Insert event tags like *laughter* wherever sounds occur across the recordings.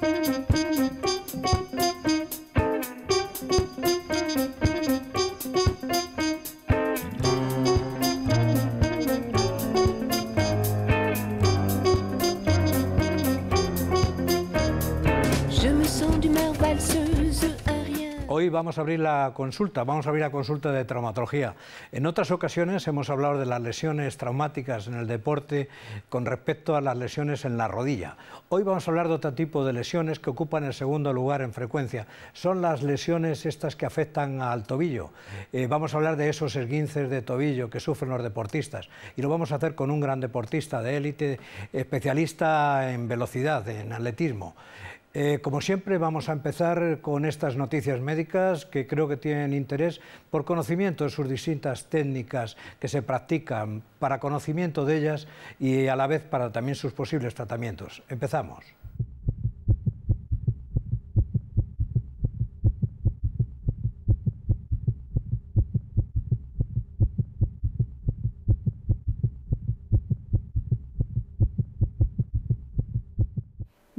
Thank *laughs* you. a abrir la consulta, vamos a abrir la consulta de traumatología. En otras ocasiones hemos hablado de las lesiones traumáticas en el deporte con respecto a las lesiones en la rodilla. Hoy vamos a hablar de otro tipo de lesiones que ocupan el segundo lugar en frecuencia. Son las lesiones estas que afectan al tobillo. Eh, vamos a hablar de esos esguinces de tobillo que sufren los deportistas y lo vamos a hacer con un gran deportista de élite, especialista en velocidad, en atletismo. Eh, como siempre, vamos a empezar con estas noticias médicas que creo que tienen interés por conocimiento de sus distintas técnicas que se practican, para conocimiento de ellas y a la vez para también sus posibles tratamientos. Empezamos.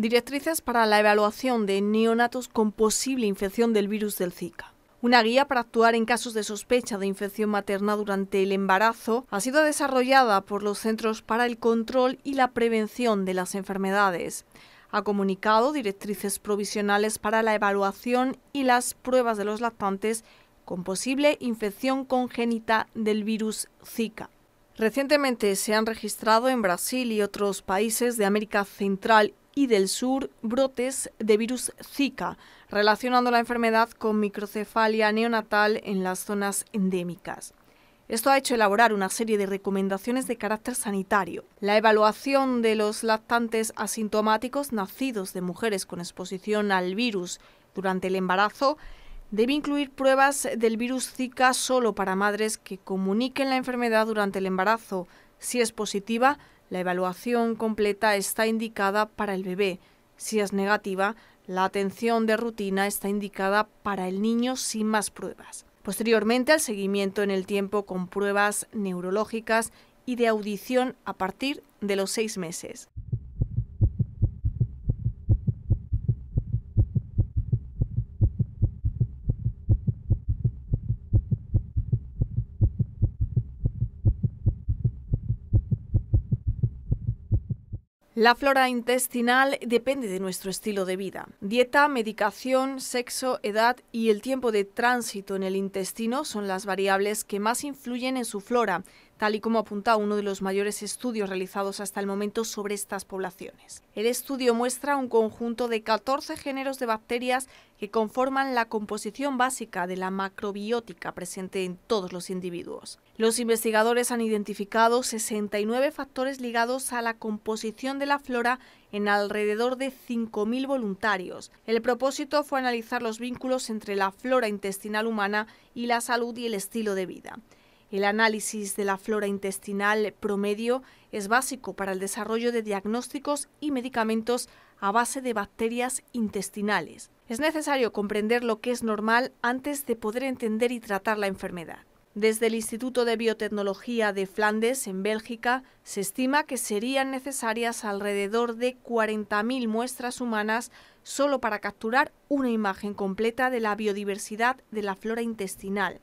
Directrices para la evaluación de neonatos con posible infección del virus del Zika. Una guía para actuar en casos de sospecha de infección materna durante el embarazo ha sido desarrollada por los Centros para el Control y la Prevención de las Enfermedades. Ha comunicado directrices provisionales para la evaluación y las pruebas de los lactantes con posible infección congénita del virus Zika. Recientemente se han registrado en Brasil y otros países de América Central y del sur brotes de virus Zika, relacionando la enfermedad con microcefalia neonatal en las zonas endémicas. Esto ha hecho elaborar una serie de recomendaciones de carácter sanitario. La evaluación de los lactantes asintomáticos nacidos de mujeres con exposición al virus durante el embarazo debe incluir pruebas del virus Zika solo para madres que comuniquen la enfermedad durante el embarazo. Si es positiva, la evaluación completa está indicada para el bebé. Si es negativa, la atención de rutina está indicada para el niño sin más pruebas. Posteriormente, al seguimiento en el tiempo con pruebas neurológicas y de audición a partir de los seis meses. La flora intestinal depende de nuestro estilo de vida. Dieta, medicación, sexo, edad y el tiempo de tránsito en el intestino son las variables que más influyen en su flora tal y como apunta uno de los mayores estudios realizados hasta el momento sobre estas poblaciones. El estudio muestra un conjunto de 14 géneros de bacterias que conforman la composición básica de la macrobiótica presente en todos los individuos. Los investigadores han identificado 69 factores ligados a la composición de la flora en alrededor de 5.000 voluntarios. El propósito fue analizar los vínculos entre la flora intestinal humana y la salud y el estilo de vida. El análisis de la flora intestinal promedio es básico para el desarrollo de diagnósticos y medicamentos a base de bacterias intestinales. Es necesario comprender lo que es normal antes de poder entender y tratar la enfermedad. Desde el Instituto de Biotecnología de Flandes, en Bélgica, se estima que serían necesarias alrededor de 40.000 muestras humanas solo para capturar una imagen completa de la biodiversidad de la flora intestinal.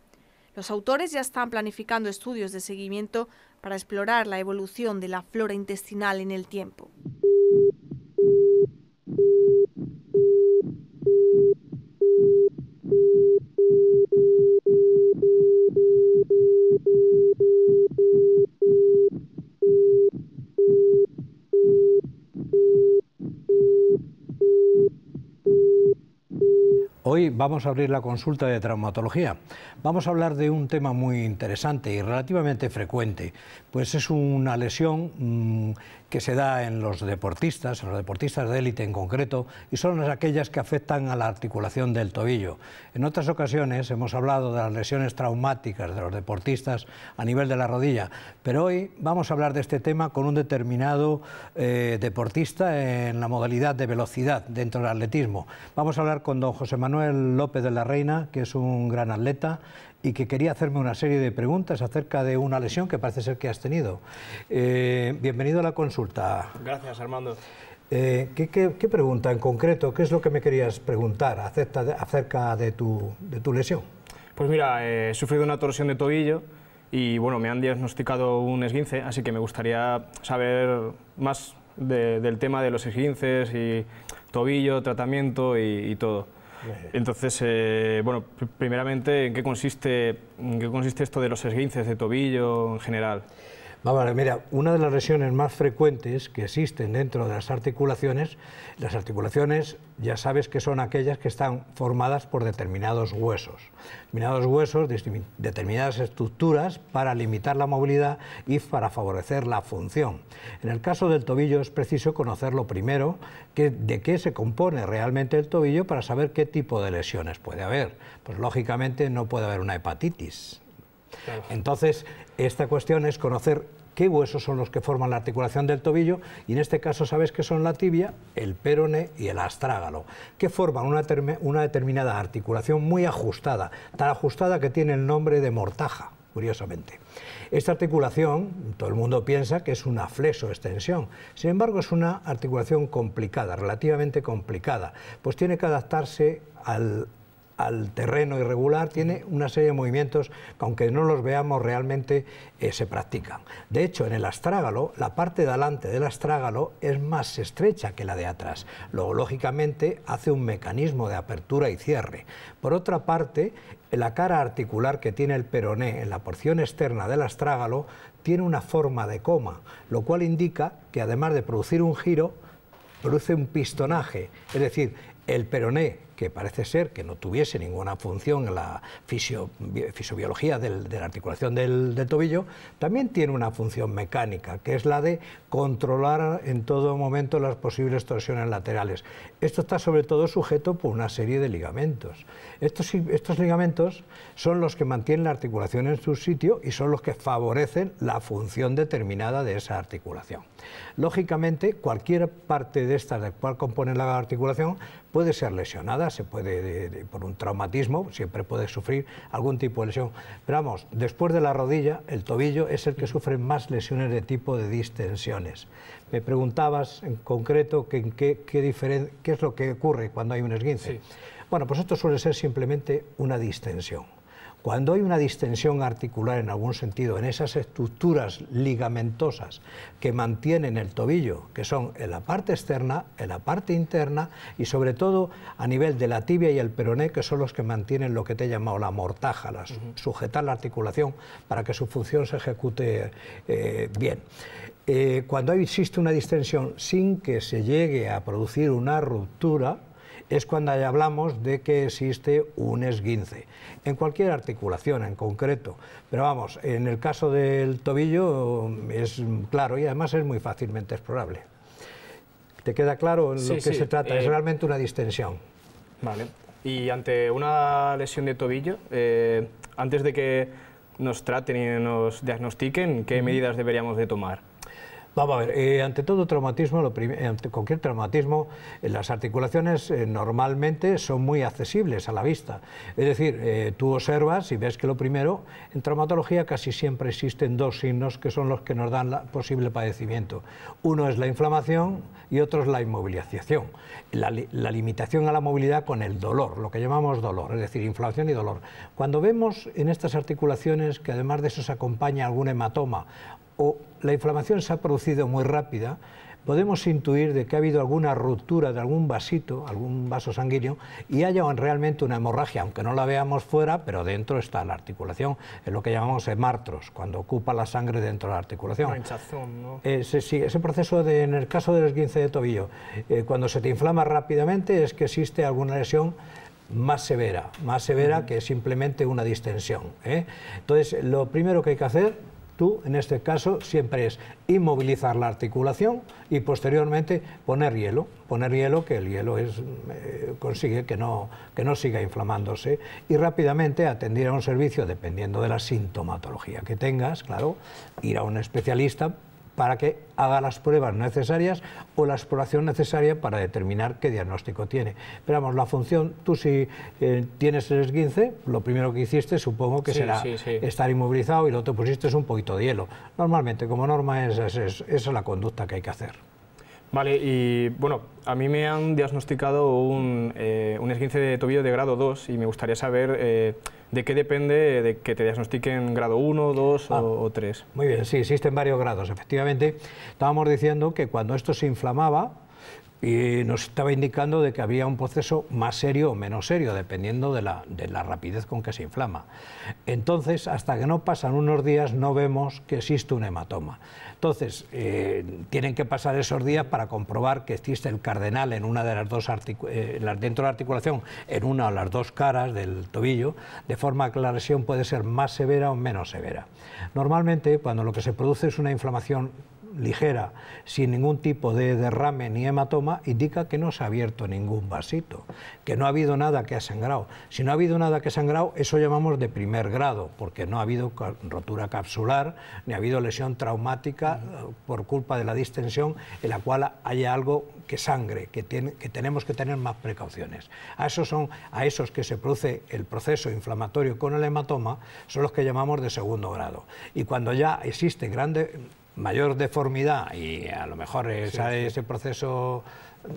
Los autores ya están planificando estudios de seguimiento para explorar la evolución de la flora intestinal en el tiempo. vamos a abrir la consulta de traumatología. Vamos a hablar de un tema muy interesante y relativamente frecuente, pues es una lesión mm, que se da en los deportistas, en los deportistas de élite en concreto, y son aquellas que afectan a la articulación del tobillo. En otras ocasiones hemos hablado de las lesiones traumáticas de los deportistas a nivel de la rodilla, pero hoy vamos a hablar de este tema con un determinado eh, deportista en la modalidad de velocidad dentro del atletismo. Vamos a hablar con don José Manuel López de la Reina, que es un gran atleta y que quería hacerme una serie de preguntas acerca de una lesión que parece ser que has tenido. Eh, bienvenido a la consulta. Gracias, Armando. Eh, ¿qué, pregunta en concreto? ¿Qué es lo que me querías preguntar acerca de, tu, de tu, lesión? Pues mira, eh, he sufrido una torsión de tobillo y bueno, me han diagnosticado un esguince, así que me gustaría saber más del tema de los esguinces y tobillo, tratamiento y, y todo. Entonces, eh, bueno, primeramente, ¿en qué consiste, en qué consiste esto de los esguinces de tobillo en general? Vamos mira, una de las lesiones más frecuentes que existen dentro de las articulaciones, las articulaciones ya sabes que son aquellas que están formadas por determinados huesos, determinados huesos, determinadas estructuras para limitar la movilidad y para favorecer la función. En el caso del tobillo es preciso conocerlo primero, que, de qué se compone realmente el tobillo para saber qué tipo de lesiones puede haber. Pues lógicamente no puede haber una hepatitis, Entonces, esta cuestión es conocer qué huesos son los que forman la articulación del tobillo y en este caso sabes que son la tibia, el perone y el astrágalo, que forman una, una determinada articulación muy ajustada, tan ajustada que tiene el nombre de mortaja curiosamente. Esta articulación, todo el mundo piensa que es una flexo-extensión, sin embargo es una articulación complicada, relativamente complicada, pues tiene que adaptarse al al terreno irregular, tiene una serie de movimientos que aunque no los veamos realmente eh, se practican. De hecho, en el astrágalo, la parte de delante del astrágalo es más estrecha que la de atrás. Luego, lógicamente, hace un mecanismo de apertura y cierre. Por otra parte, la cara articular que tiene el peroné en la porción externa del astrágalo tiene una forma de coma, lo cual indica que además de producir un giro, produce un pistonaje, es decir, el peroné que parece ser que no tuviese ninguna función en la fisiobiología de la articulación del, tobillo, también tiene una función mecánica, que es la de controlar en todo momento las posibles torsiones laterales. Esto está sobre todo sujeto por una serie de ligamentos. Estos, ligamentos son los que mantienen la articulación en su sitio y son los que favorecen la función determinada de esa articulación. Lógicamente, cualquier parte de esta la cual compone la articulación puede ser lesionada se puede, por un traumatismo, siempre puede sufrir algún tipo de lesión. Pero vamos, después de la rodilla, el tobillo es el que sufre más lesiones de tipo de distensiones. Me preguntabas en concreto que, qué, es lo que ocurre cuando hay un esguince. Bueno, pues esto suele ser simplemente una distensión cuando hay una distensión articular en algún sentido, en esas estructuras ligamentosas que mantienen el tobillo, que son en la parte externa, en la parte interna y sobre todo a nivel de la tibia y el peroné, que son los que mantienen lo que te he llamado la mortaja, sujetar la articulación para que su función se ejecute eh, bien. Eh, cuando existe una distensión sin que se llegue a producir una ruptura, es cuando hablamos de que existe un esguince, en cualquier articulación en concreto. Pero vamos, en el caso del tobillo mm, es claro y además es muy fácilmente explorable. ¿Te queda claro en lo que se trata? Es eh, realmente una distensión. Vale. Y ante una lesión de tobillo, eh, antes de que nos traten y nos diagnostiquen, ¿qué medidas deberíamos de tomar? Vamos a ver, eh, ante todo traumatismo, lo eh, ante cualquier traumatismo, eh, las articulaciones normalmente son muy accesibles a la vista. Es decir, tú observas y ves que lo primero, en traumatología casi siempre existen dos signos que son los que nos dan la posible padecimiento. Uno es la inflamación y otro es la inmovilización, la, la limitación a la movilidad con el dolor, lo que llamamos dolor, es decir, inflamación y dolor. Cuando vemos en estas articulaciones que además de eso se acompaña algún hematoma o la inflamación se ha producido muy rápida, podemos intuir de que ha habido alguna ruptura de algún vasito, algún vaso sanguíneo, y haya realmente una hemorragia, aunque no la veamos fuera, pero dentro está la articulación, es lo que llamamos hemartros, cuando ocupa la sangre dentro de la articulación. Una hinchazón, Ese, eh, sí, ese proceso, en el caso del esguince de tobillo, eh, cuando se te inflama rápidamente es que existe alguna lesión más severa, más severa que simplemente una distensión. ¿eh? Entonces, lo primero que hay que hacer tú en este caso siempre es inmovilizar la articulación y posteriormente poner hielo, poner hielo que el hielo eh, consigue que no, que no siga inflamándose y rápidamente atender a un servicio dependiendo de la sintomatología que tengas, claro, ir a un especialista para que haga las pruebas necesarias o la exploración necesaria para determinar qué diagnóstico tiene. Pero vamos, la función, tú si eh, tienes el esguince, lo primero que hiciste supongo que será estar inmovilizado y lo que pusiste es un poquito de hielo. Normalmente, como norma, esa es, esa la conducta que hay que hacer. Vale, y bueno, a mí me han diagnosticado un, eh, esguince de tobillo de grado 2 y me gustaría saber... Eh, ¿De qué depende de que te diagnostiquen grado 1, 2 ah. o, 3? Muy bien, sí, existen varios grados, efectivamente. Estábamos diciendo que cuando esto se inflamaba, y nos estaba indicando de que había un proceso más serio o menos serio, dependiendo de la, de la, rapidez con que se inflama. Entonces, hasta que no pasan unos días, no vemos que existe un hematoma. Entonces, eh, tienen que pasar esos días para comprobar que existe el cardenal en una de las dos eh, dentro de la articulación, en una o las dos caras del tobillo, de forma que la lesión puede ser más severa o menos severa. Normalmente, cuando lo que se produce es una inflamación ligera, sin ningún tipo de derrame ni hematoma, indica que no se ha abierto ningún vasito, que no ha habido nada que ha sangrado. Si no ha habido nada que ha sangrado, eso llamamos de primer grado, porque no ha habido rotura capsular, ni ha habido lesión traumática eh, por culpa de la distensión, en la cual haya algo que sangre, que, que tenemos que tener más precauciones. A esos, son, a esos que se produce el proceso inflamatorio con el hematoma, son los que llamamos de segundo grado. Y cuando ya existe grande mayor deformidad y a lo mejor ese proceso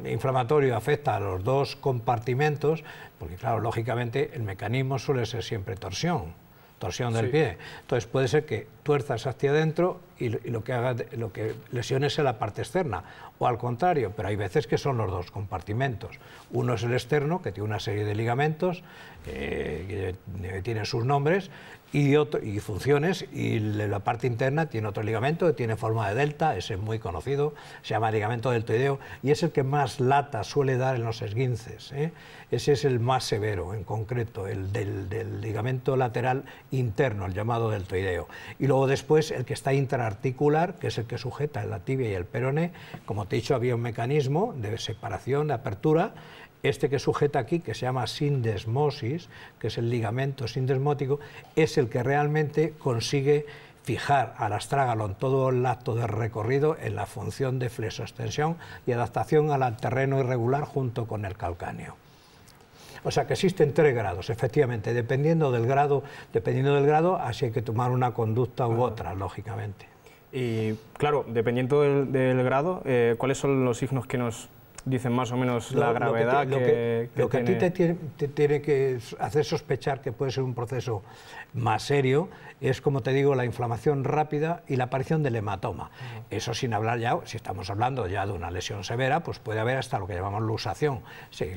inflamatorio afecta a los dos compartimentos, porque claro, lógicamente el mecanismo suele ser siempre torsión, torsión del pie. Entonces puede ser que tuerzas hacia adentro y, lo, que haga, lo que lesiones es la parte externa, o al contrario, pero hay veces que son los dos compartimentos. Uno es el externo, que tiene una serie de ligamentos, eh, que tienen sus nombres, y, y funciones, y la parte interna tiene otro ligamento tiene forma de delta, ese es muy conocido, se llama ligamento deltoideo, y es el que más lata suele dar en los esguinces. ¿eh? Ese es el más severo, en concreto, el del, ligamento lateral interno, el llamado deltoideo. Y luego después el que está intraarticular, que es el que sujeta la tibia y el perone, como te he dicho, había un mecanismo de separación, de apertura, este que sujeta aquí, que se llama sindesmosis, que es el ligamento sindesmótico, es el que realmente consigue fijar al astrágalo en todo el acto de recorrido en la función de flexoextensión y adaptación al terreno irregular junto con el calcáneo. O sea que existen tres grados, efectivamente, dependiendo del grado, dependiendo del grado, así hay que tomar una conducta u otra, lógicamente. Y claro, dependiendo del, grado, eh, ¿cuáles son los signos que nos dicen más o menos la gravedad lo que, lo que, a ti te, tiene que hacer sospechar que puede ser un proceso más serio es, como te digo, la inflamación rápida y la aparición del hematoma. Eso sin hablar ya, si estamos hablando ya de una lesión severa, pues puede haber hasta lo que llamamos lusación,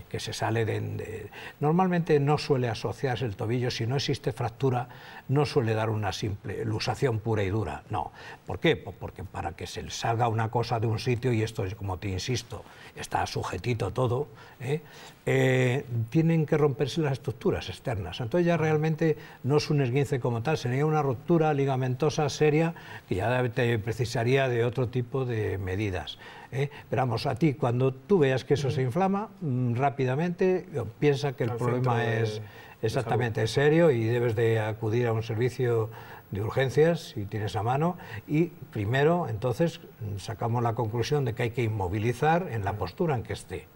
que se sale de, de... Normalmente no suele asociarse el tobillo si no existe fractura no suele dar una simple lusación pura y dura, no. ¿Por qué? Pues porque para que se salga una cosa de un sitio, y esto, es como te insisto, está sujetito todo, ¿eh? Eh, tienen que romperse las estructuras externas. Entonces ya realmente no es un esguince como tal, sería una ruptura ligamentosa seria que ya te precisaría de otro tipo de medidas. ¿eh? Pero vamos, a ti cuando tú veas que eso se inflama mm, rápidamente, piensa que el problema es exactamente serio y debes de acudir a un servicio de urgencias, si tienes a mano, y primero entonces sacamos la conclusión de que hay que inmovilizar en la postura en que esté.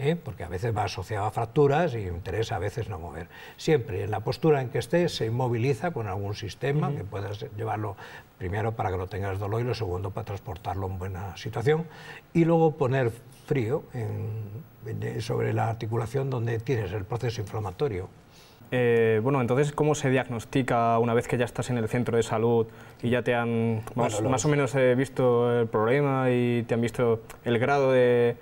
¿eh? porque a veces va asociado a fracturas y interesa a veces no mover. Siempre en la postura en que estés se moviliza con algún sistema que puedas llevarlo primero para que no tengas dolor y lo segundo para transportarlo en buena situación y luego poner frío eh, sobre la articulación donde tienes el proceso inflamatorio. Eh, bueno, entonces, ¿cómo se diagnostica una vez que ya estás en el centro de salud y ya te han más o menos visto el problema y te han visto el grado de,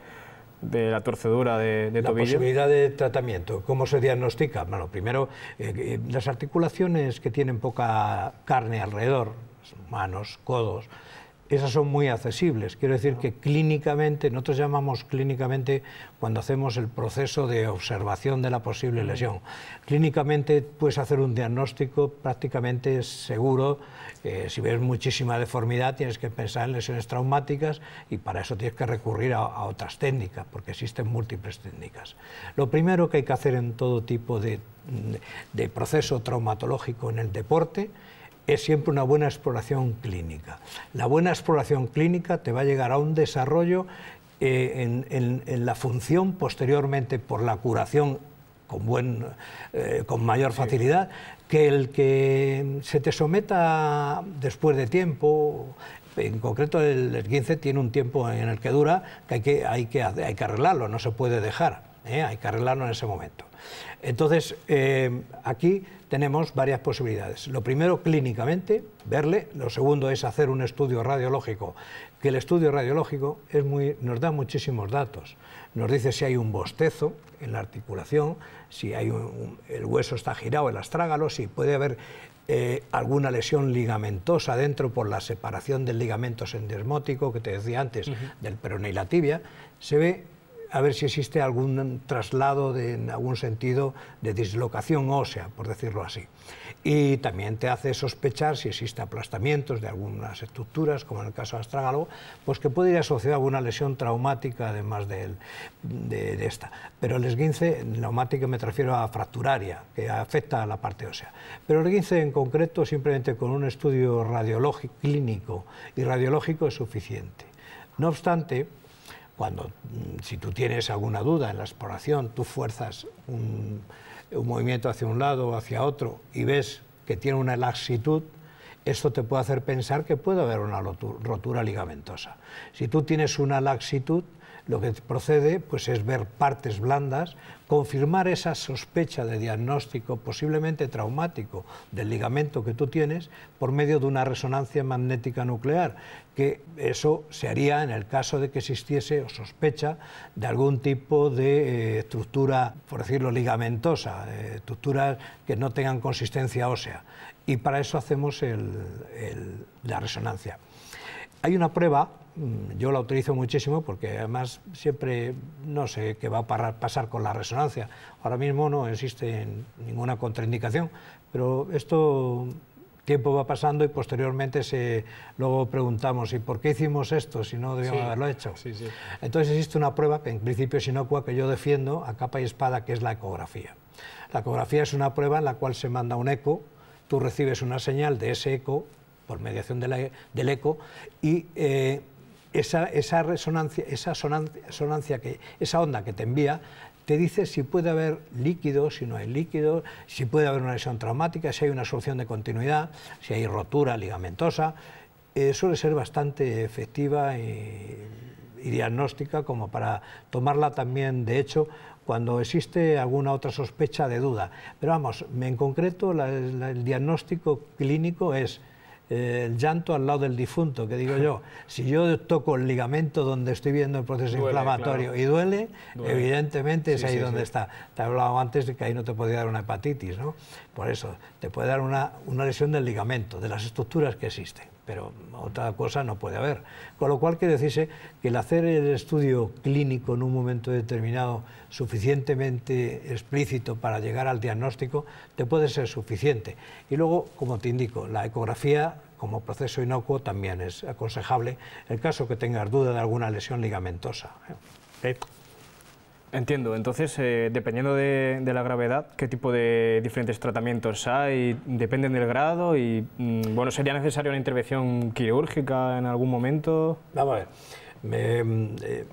de la torcedura de, de la posibilidad de tratamiento. ¿Cómo se diagnostica? Bueno, primero, eh, eh, las articulaciones que tienen poca carne alrededor, manos, codos, esas son muy accesibles. Quiero decir que clínicamente, nosotros llamamos clínicamente cuando hacemos el proceso de observación de la posible lesión. Clínicamente puedes hacer un diagnóstico prácticamente seguro. Eh, si ves muchísima deformidad, tienes que pensar en lesiones traumáticas y para eso tienes que recurrir a, otras técnicas, porque existen múltiples técnicas. Lo primero que hay que hacer en todo tipo de, de proceso traumatológico en el deporte es siempre una buena exploración clínica. La buena exploración clínica te va a llegar a un desarrollo eh, en, la función posteriormente por la curación con, buen, eh, con mayor facilidad que el que se te someta después de tiempo en concreto el 15 tiene un tiempo en el que dura que hay que, hay que, hay que arreglarlo, no se puede dejar, ¿eh? hay que arreglarlo en ese momento. Entonces, aquí tenemos varias posibilidades. Lo primero, clínicamente, verle. Lo segundo es hacer un estudio radiológico, que el estudio radiológico es muy, nos da muchísimos datos. Nos dice si hay un bostezo en la articulación, si hay el hueso está girado, el astrágalo, si puede haber eh, alguna lesión ligamentosa dentro por la separación del ligamento sendesmótico que te decía antes, del peroné y la tibia. Se ve a ver si existe algún traslado en algún sentido de dislocación ósea, por decirlo así. Y también te hace sospechar si existe aplastamientos de algunas estructuras, como en el caso de astrágalo, pues que puede asociar asociado una lesión traumática además de, esta. Pero el esguince, traumática me refiero a fracturaria, que afecta a la parte ósea. Pero el esguince en concreto, simplemente con un estudio radiológico, clínico y radiológico es suficiente. No obstante, cuando mm, si tú tienes alguna duda en la exploración, tú fuerzas un, movimiento hacia un lado o hacia otro y ves que tiene una laxitud, esto te puede hacer pensar que puede haber una rotura ligamentosa. Si tú tienes una laxitud, lo que procede pues, es ver partes blandas, confirmar esa sospecha de diagnóstico posiblemente traumático del ligamento que tú tienes por medio de una resonancia magnética nuclear, que eso se haría en el caso de que existiese o sospecha de algún tipo de eh, estructura, por decirlo, ligamentosa, eh, estructuras que no tengan consistencia ósea. Y para eso hacemos la resonancia. Hay una prueba Mm, yo la utilizo muchísimo porque además siempre no sé qué va a pasar con la resonancia. Ahora mismo no existe ninguna contraindicación, pero esto tiempo va pasando y posteriormente se, luego preguntamos, ¿y por qué hicimos esto si no debíamos haberlo hecho? Entonces existe una prueba que en principio es inocua, que yo defiendo a capa y espada, que es la ecografía. La ecografía es una prueba en la cual se manda un eco, tú recibes una señal de ese eco por mediación e, del eco y eh, esa, resonancia, esa sonancia que, esa onda que te envía, te dice si puede haber líquido, si no hay líquido, si puede haber una lesión traumática, si hay una solución de continuidad, si hay rotura ligamentosa. Eh, suele ser bastante efectiva y, diagnóstica como para tomarla también, de hecho, cuando existe alguna otra sospecha de duda. Pero vamos, en concreto el diagnóstico clínico es el llanto al lado del difunto, que digo yo, *laughs* si yo toco el ligamento donde estoy viendo el proceso inflamatorio y duele, evidentemente es ahí donde está. Te he hablado antes de que ahí no te podía dar una hepatitis, ¿no? Por eso, te puede dar una lesión del ligamento, de las estructuras que existen pero otra cosa no puede haber. Con lo cual que decirse que el hacer el estudio clínico en un momento determinado suficientemente explícito para llegar al diagnóstico te puede ser suficiente. Y luego, como te indico, la ecografía como proceso inocuo también es aconsejable en caso que tengas duda de alguna lesión ligamentosa. ¿eh? Entiendo, entonces eh, dependiendo de, la gravedad, ¿qué tipo de diferentes tratamientos hay? ¿Dependen del grado? y mm, bueno, ¿Sería necesaria una intervención quirúrgica en algún momento? Vamos a ver. Mm, eh,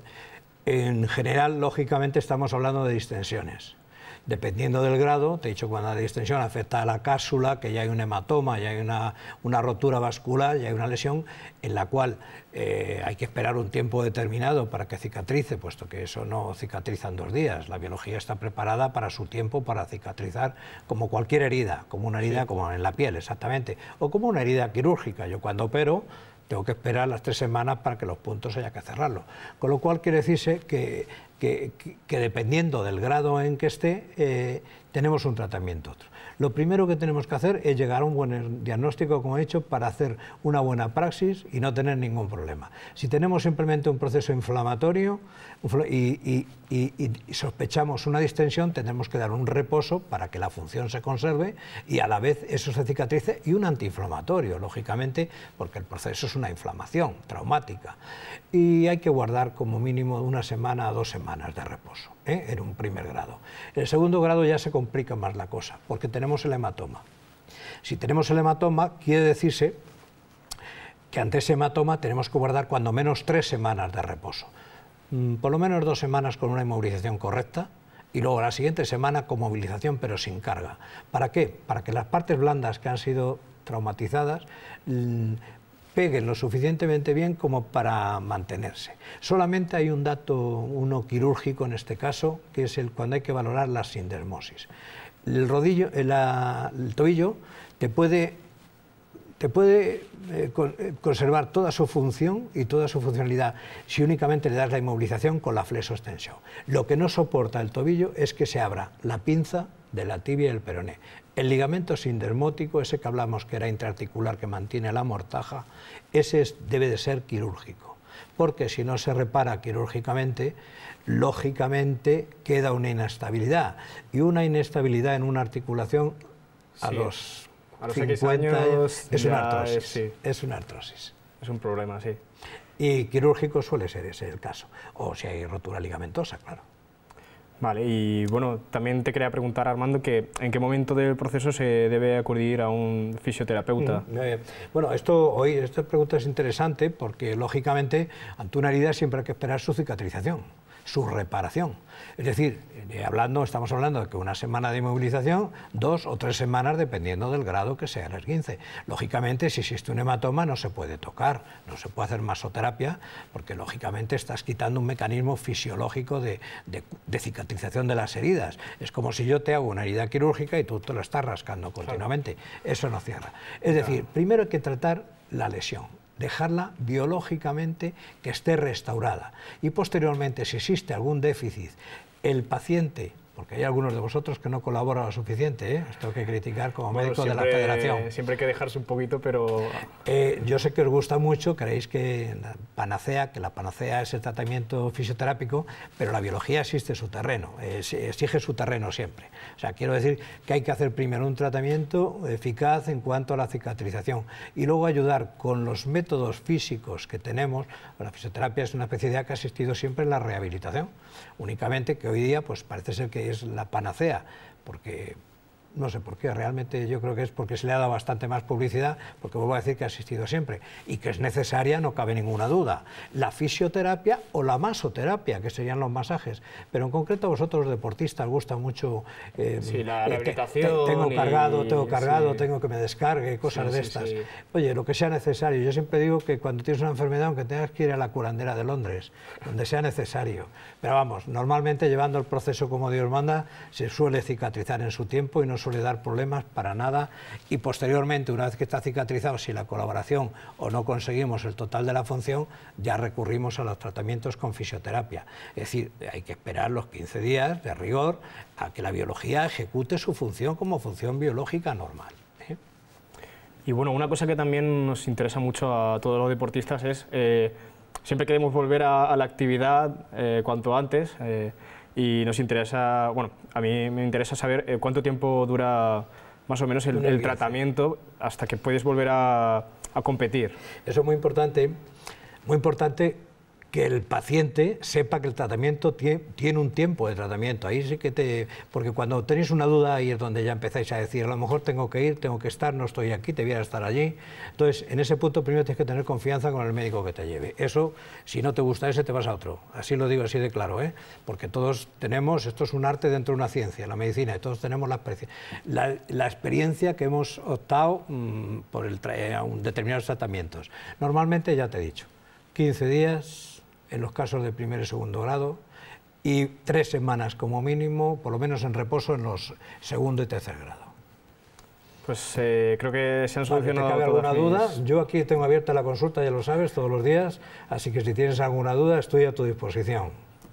en general, lógicamente, estamos hablando de distensiones. Dependiendo del grado, te he dicho, cuando la distensión afecta a la cápsula, que ya hay un hematoma, ya hay una, rotura vascular, ya hay una lesión en la cual eh, hay que esperar un tiempo determinado para que cicatrice, puesto que eso no cicatriza en dos días. La biología está preparada para su tiempo para cicatrizar como cualquier herida, como una herida como en la piel, exactamente, o como una herida quirúrgica. Yo cuando opero, tengo que esperar las tres semanas para que los puntos haya que cerrarlos. Con lo cual quiere decirse que, que, dependiendo del grado en que esté, eh, tenemos un tratamiento otro. Lo primero que tenemos que hacer es llegar a un buen diagnóstico, como he dicho, para hacer una buena praxis y no tener ningún problema. Si tenemos simplemente un proceso inflamatorio y y, sospechamos una distensión, tenemos que dar un reposo para que la función se conserve y a la vez eso se cicatrice y un antiinflamatorio, lógicamente, porque el proceso es una inflamación traumática. Y hay que guardar como mínimo una semana a dos semanas de reposo ¿eh? en un primer grado. En el segundo grado ya se complica más la cosa, porque tenemos el hematoma. Si tenemos el hematoma, quiere decirse que ante ese hematoma tenemos que guardar cuando menos tres semanas de reposo. Mm, por lo menos dos semanas con una inmovilización correcta y luego la siguiente semana con movilización pero sin carga. ¿Para qué? Para que las partes blandas que han sido traumatizadas mm, peguen lo suficientemente bien como para mantenerse. Solamente hay un dato, uno quirúrgico en este caso, que es el cuando hay que valorar la sindermosis. El rodillo, eh, el tobillo te puede se puede eh, eh, conservar toda su función y toda su funcionalidad si únicamente le das la inmovilización con la flexoextensión. Lo que no soporta el tobillo es que se abra la pinza de la tibia y el peroné. El ligamento sindermótico, ese que hablamos que era intraarticular, que mantiene la mortaja, ese debe de ser quirúrgico, porque si no se repara quirúrgicamente, lógicamente queda una inestabilidad, y una inestabilidad en una articulación a los a los es una artrosis. Es, un problema, sí. Y quirúrgico suele ser ese el caso, o si hay rotura ligamentosa, claro. Vale, y bueno, también te quería preguntar, Armando, que en qué momento del proceso se debe acudir a un fisioterapeuta. Mm, bueno, esto hoy, esta pregunta es interesante porque, lógicamente, ante una herida siempre hay que esperar su cicatrización su reparación. Es decir, eh, hablando, estamos hablando de que una semana de inmovilización, dos o tres semanas dependiendo del grado que sea el 15 Lógicamente, si existe un hematoma no se puede tocar, no se puede hacer masoterapia, porque lógicamente estás quitando un mecanismo fisiológico de, cicatrización de las heridas. Es como si yo te hago una herida quirúrgica y tú te la estás rascando continuamente. Eso no cierra. Es decir, primero hay que tratar la lesión dejarla biológicamente que esté restaurada. Y posteriormente, si existe algún déficit, el paciente porque hay algunos de vosotros que no colaboran lo suficiente, ¿eh? os que criticar como médico de la federación. Siempre hay que dejarse un poquito, pero... Eh, yo sé que os gusta mucho, creéis que la panacea, que la panacea es el tratamiento fisioterápico, pero la biología existe su terreno, exige su terreno siempre. O sea, quiero decir que hay que hacer primero un tratamiento eficaz en cuanto a la cicatrización y luego ayudar con los métodos físicos que tenemos, la fisioterapia es una especialidad que ha existido siempre en la rehabilitación, únicamente que hoy día pues parece ser que es la panacea, porque no sé por qué, realmente yo creo que es porque se le ha dado bastante más publicidad, porque vuelvo a decir que ha existido siempre y que es necesaria, no cabe ninguna duda. La fisioterapia o la masoterapia, que serían los masajes. Pero en concreto a vosotros los deportistas gusta mucho... Eh, sí, la eh, rehabilitación... tengo cargado, tengo cargado, tengo que me descargue, cosas de estas. Oye, lo que sea necesario. Yo siempre digo que cuando tienes una enfermedad, aunque tengas que ir a la curandera de Londres, donde sea necesario. Pero vamos, normalmente llevando el proceso como Dios manda, se suele cicatrizar en su tiempo y no suele dar problemas para nada y posteriormente, una vez que está cicatrizado, si la colaboración o no conseguimos el total de la función, ya recurrimos a los tratamientos con fisioterapia. Es decir, hay que esperar los 15 días de rigor a que la biología ejecute su función como función biológica normal. ¿eh? Y bueno, una cosa que también nos interesa mucho a todos los deportistas es... Eh, siempre queremos volver a, la actividad eh, cuanto antes, y nos interesa, bueno, a mí me interesa saber eh, cuánto tiempo dura más o menos el, tratamiento hasta que puedes volver a, a competir. Eso es muy importante, muy importante que el paciente sepa que el tratamiento tiene, un tiempo de tratamiento. Ahí sí que te. Porque cuando tenéis una duda, ahí es donde ya empezáis a decir, a lo mejor tengo que ir, tengo que estar, no estoy aquí, te voy a estar allí. Entonces, en ese punto primero tienes que tener confianza con el médico que te lleve. Eso, si no te gusta ese, te vas a otro. Así lo digo así de claro, ¿eh? Porque todos tenemos, esto es un arte dentro de una ciencia, la medicina, y todos tenemos la, la, experiencia que hemos optado mm, por el, eh, a un, determinados tratamientos. Normalmente, ya te he dicho, 15 días en los casos de primer y segundo grado, y tres semanas como mínimo, por lo menos en reposo, en los segundo y tercer grado. Pues eh, creo que se han solucionado. Vale, alguna duda? Yo aquí tengo abierta la consulta, ya lo sabes, todos los días, así que si tienes alguna duda, estoy a tu disposición.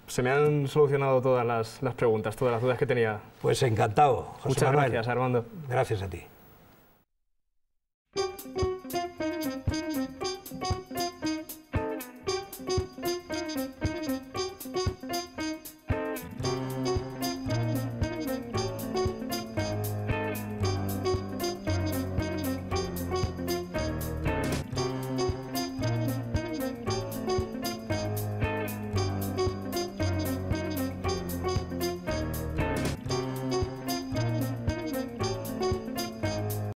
Se me han solucionado todas las, preguntas, todas las dudas que tenía. Pues encantado. José Muchas gracias, Armando. Gracias a ti.